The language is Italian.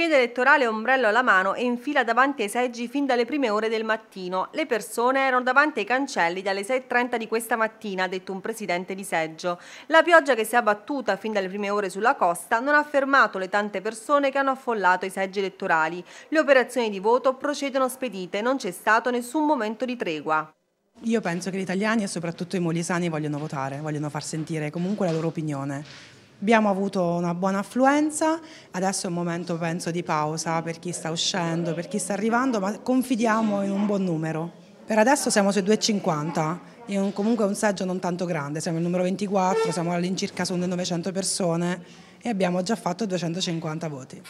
scheda elettorale ombrello alla mano e in fila davanti ai seggi fin dalle prime ore del mattino. Le persone erano davanti ai cancelli dalle 6.30 di questa mattina, ha detto un presidente di seggio. La pioggia che si è abbattuta fin dalle prime ore sulla costa non ha fermato le tante persone che hanno affollato i seggi elettorali. Le operazioni di voto procedono spedite, non c'è stato nessun momento di tregua. Io penso che gli italiani e soprattutto i molisani vogliono votare, vogliono far sentire comunque la loro opinione Abbiamo avuto una buona affluenza, adesso è un momento penso di pausa per chi sta uscendo, per chi sta arrivando, ma confidiamo in un buon numero. Per adesso siamo sui 250, un, comunque un seggio non tanto grande, siamo il numero 24, siamo all'incirca su 900 persone e abbiamo già fatto 250 voti.